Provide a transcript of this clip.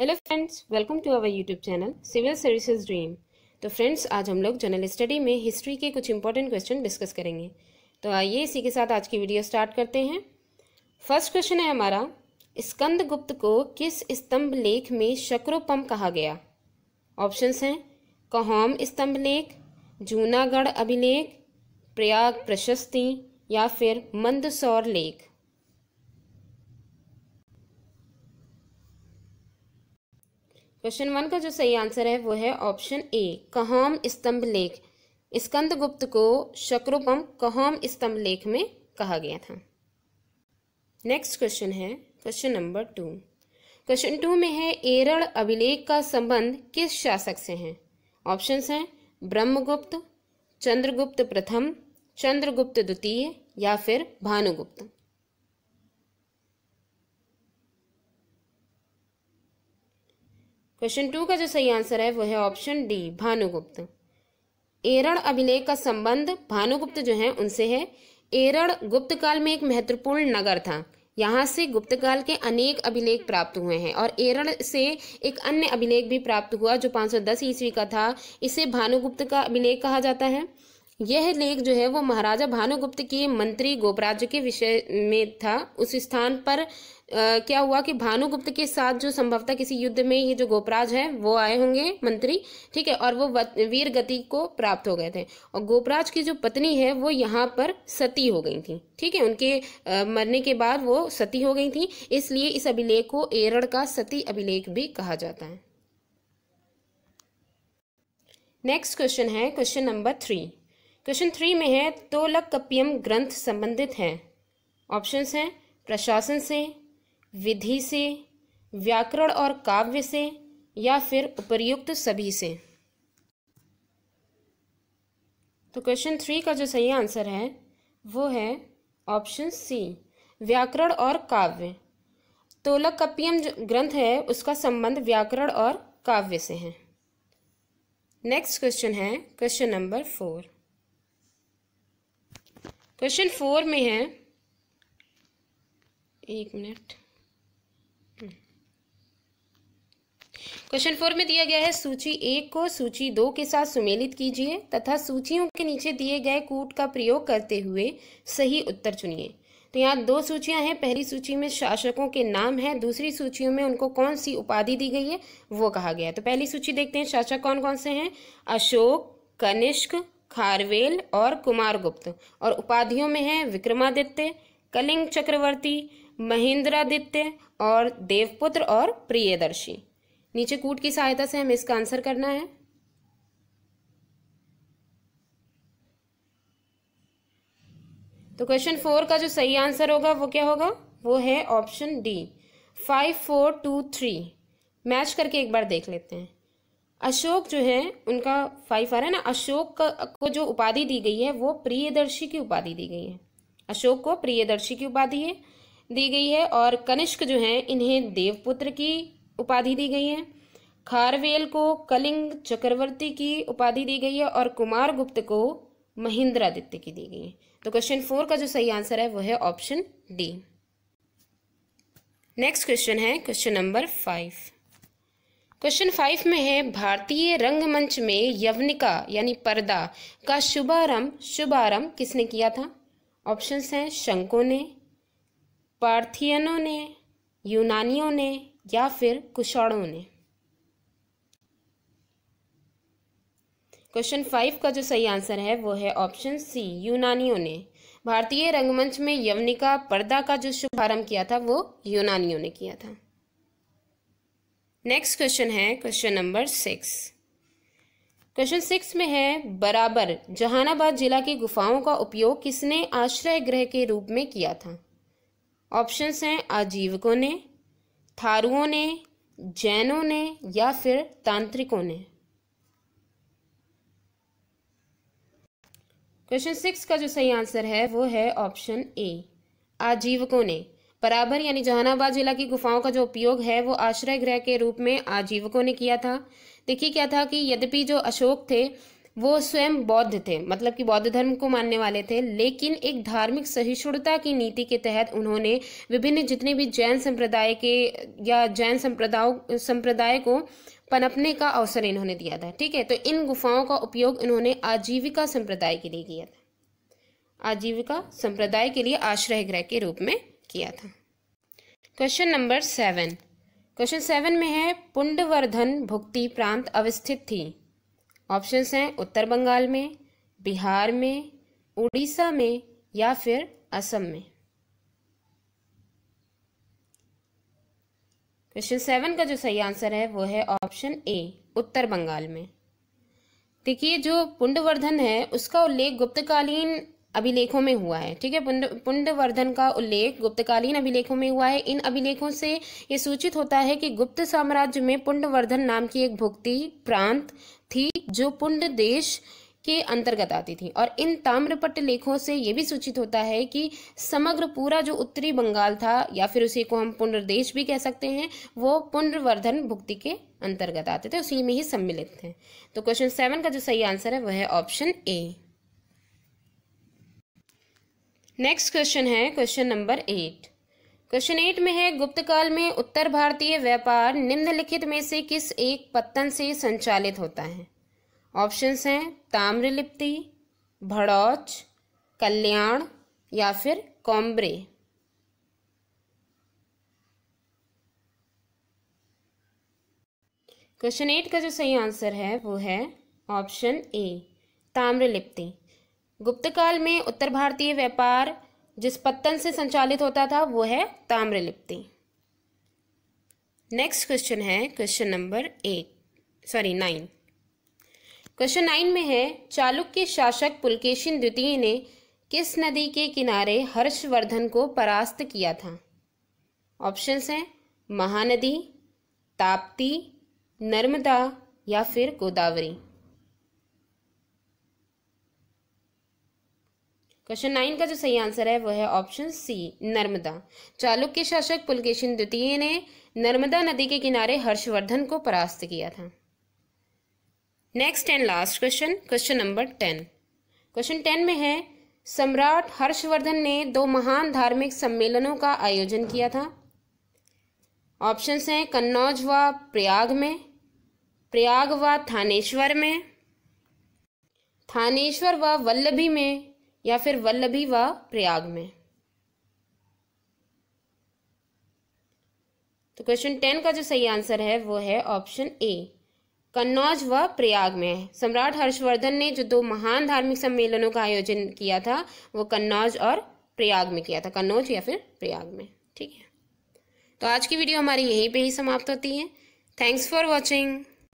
hello friends welcome to our YouTube channel civil services dream तो friends आज हम लोग जनरल स्टडी में हिस्ट्री के कुछ इंपॉर्टेंट क्वेश्चन डिस्कस करेंगे तो आइए इसी के साथ आज की वीडियो स्टार्ट करते हैं फर्स्ट क्वेश्चन है हमारा स्कंद गुप्त को किस स्तंभ लेख में शक्रोपम कहा गया ऑप्शंस हैं कहोम स्तंभ लेख जूनागढ़ अभिलेख प्रयाग प्रशस्ति या फिर मंदसौर लेख क्वेश्चन वन का जो सही आंसर है वो है ऑप्शन ए कहोम स्तंभ लेख स्कंद गुप्त को शक्रुपम कहोम स्तंभ लेख में कहा गया था नेक्स्ट क्वेश्चन है question number two question two में है एरल अभिलेख का संबंध किस शासक से है ऑप्शंस हैं ब्रह्मगुप्त चंद्रगुप्त प्रथम चंद्रगुप्त द्वितीय या फिर भानुगुप्त क्वेश्चन टू का जो सही आंसर है वो है ऑप्शन डी भानुगुप्त एरण अभिलेख का संबंध भानुगुप्त जो है उनसे है एरण गुप्त काल में एक महत्वपूर्ण नगर था यहाँ से गुप्त काल के अनेक अभिलेख प्राप्त हुए हैं और एरण से एक अन्य अभिलेख भी प्राप्त हुआ जो 510 ईस्वी का था इसे भानुगुप्त का अभिलेख कहा जाता है यह लेख जो है वो महाराजा भानुगुप्त के मंत्री गोपराज के विषय में था उस स्थान पर आ, क्या हुआ कि भानुगुप्त के साथ जो संभवतः किसी युद्ध में ये जो गोपराज है वो आए होंगे मंत्री ठीक है और वो वीर गति को प्राप्त हो गए थे और गोपराज की जो पत्नी है वो यहाँ पर सती हो गई थी ठीक है उनके आ, मरने के बाद वो सती हो गई थी इसलिए इस अभिलेख को एरड़ का सती अभिलेख भी कहा जाता है नेक्स्ट क्वेश्चन है question number three question three में है तोलक कपियम ग्रंथ संबंधित हैं ऑप्शंस हैं प्रशासन से विधि से व्याकरण और काव्य से या फिर उपर्युक्त सभी से तो क्वेश्चन थ्री का जो सही आंसर है वो है ऑप्शन सी व्याकरण और काव्य तोलक कपियम जो ग्रंथ है उसका संबंध व्याकरण और काव्य से है नेक्स्ट क्वेश्चन है question number four question four में है एक मिनट क्वेश्चन फोर में दिया गया है सूची एक को सूची दो के साथ सुमेलित कीजिए तथा सूचियों के नीचे दिए गए कूट का प्रयोग करते हुए सही उत्तर चुनिए तो यहाँ दो सूचियां हैं पहली सूची में शासकों के नाम हैं दूसरी सूचियों में उनको कौन सी उपाधि दी गई है वो कहा गया तो पहली सूची देखते हैं शासक कौन कौन से हैं अशोक कनिष्क खारवेल और कुमारगुप्त और उपाधियों में है विक्रमादित्य कलिंग चक्रवर्ती महेंद्रादित्य और देवपुत्र और प्रियदर्शी नीचे कूट की सहायता से हमें इसका आंसर करना है तो क्वेश्चन फोर का जो सही आंसर होगा वो क्या होगा वो है option D five four two three match करके एक बार देख लेते हैं अशोक जो है उनका फाइव आ रहा है ना अशोक को जो उपाधि दी गई है वो प्रियदर्शी की उपाधि दी गई है अशोक को प्रियदर्शी की उपाधि है दी गई है और कनिष्क जो है इन्हें देवपुत्र की उपाधि दी गई है खारवेल को कलिंग चक्रवर्ती की उपाधि दी गई है और कुमार गुप्त को महिंद्रादित्य की दी गई है तो क्वेश्चन फोर का जो सही आंसर है वो है ऑप्शन डी नेक्स्ट क्वेश्चन है question number five question five में है भारतीय रंगमंच में यवनिका यानी पर्दा का शुभारंभ शुभारंभ किसने किया था ऑप्शंस हैं शंको ने पार्थियनों ने यूनानियों ने या फिर कुशाणों ने क्वेश्चन फाइव का जो सही आंसर है वो है ऑप्शन सी यूनानियों ने भारतीय रंगमंच में यवनिका पर्दा का जो शुभारंभ किया था वो यूनानियों ने किया था नेक्स्ट क्वेश्चन है question number six question six में है बराबर जहानाबाद जिला की गुफाओं का उपयोग किसने आश्रय ग्रह के रूप में किया था ऑप्शंस हैं आजीविकों ने थारुओं ने जैनों ने या फिर तांत्रिकों ने क्वेश्चन सिक्स का जो सही आंसर है वो है ऑप्शन ए आजीवकों ने बराबर यानी जहानाबाद जिला की गुफाओं का जो उपयोग है वो आश्रय गृह के रूप में आजीवकों ने किया था देखिए क्या था कि यद्यपि जो अशोक थे वो स्वयं बौद्ध थे मतलब कि बौद्ध धर्म को मानने वाले थे लेकिन एक धार्मिक सहिष्णुता की नीति के तहत उन्होंने विभिन्न जितने भी जैन संप्रदाय के या जैन संप्रदायों संप्रदाय को पनपने का अवसर इन्होंने दिया था ठीक है तो इन गुफाओं का उपयोग इन्होंने आजीविका संप्रदाय के लिए किया था आजीविका संप्रदाय के लिए आश्रय ग्रह के रूप में किया था question number seven question seven में है पुंडवर्धन भुक्ति प्रांत अवस्थित थी ऑप्शंस हैं उत्तर बंगाल में बिहार में उड़ीसा में या फिर असम में क्वेश्चन सेवन का जो सही आंसर है वो है ऑप्शन ए उत्तर बंगाल में देखिए जो पुंडवर्धन है उसका उल्लेख गुप्तकालीन अभिलेखों में हुआ है ठीक है पुंड पुंडवर्धन का उल्लेख गुप्तकालीन अभिलेखों में हुआ है इन अभिलेखों से ये सूचित होता है कि गुप्त साम्राज्य में पुंडवर्धन नाम की एक भुक्ति प्रांत थी जो पुंड देश के अंतर्गत आती थी और इन ताम्रपट लेखों से ये भी सूचित होता है कि समग्र पूरा जो उत्तरी बंगाल था या फिर उसी को हम पुनर्देश भी कह सकते हैं वो पुनर्वर्धन भुक्ति के अंतर्गत आते थे उसी में ही सम्मिलित थे तो क्वेश्चन सेवन का जो सही आंसर है वह है ऑप्शन ए नेक्स्ट क्वेश्चन है question number eight question eight में है गुप्त काल में उत्तर भारतीय व्यापार निम्नलिखित में से किस एक पत्तन से संचालित होता है ऑप्शंस हैं ताम्रलिप्ति भड़ौच कल्याण या फिर कॉम्ब्रे क्वेश्चन एट का जो सही आंसर है वो है ऑप्शन ए ताम्रलिप्ति गुप्त काल में उत्तर भारतीय व्यापार जिस पत्तन से संचालित होता था वो है ताम्रलिप्ति नेक्स्ट क्वेश्चन है question number eight sorry nine question nine में है चालुक्य शासक पुलकेशिन द्वितीय ने किस नदी के किनारे हर्षवर्धन को परास्त किया था ऑप्शंस हैं महानदी ताप्ती नर्मदा या फिर गोदावरी क्वेश्चन नाइन का जो सही आंसर है वह है ऑप्शन सी नर्मदा चालुक्य शासक पुलकेशन द्वितीय ने नर्मदा नदी के किनारे हर्षवर्धन को परास्त किया था next and last question question number ten question ten में है सम्राट हर्षवर्धन ने दो महान धार्मिक सम्मेलनों का आयोजन किया था ऑप्शन हैं कन्नौज व प्रयाग में प्रयाग व थानेश्वर में थानेश्वर व वल्लभी में या फिर वल्लभी व प्रयाग में तो क्वेश्चन टेन का जो सही आंसर है वो है ऑप्शन ए कन्नौज व प्रयाग में है सम्राट हर्षवर्धन ने जो दो महान धार्मिक सम्मेलनों का आयोजन किया था वो कन्नौज और प्रयाग में किया था कन्नौज या फिर प्रयाग में ठीक है तो आज की वीडियो हमारी यहीं पे ही समाप्त होती है थैंक्स फॉर वॉचिंग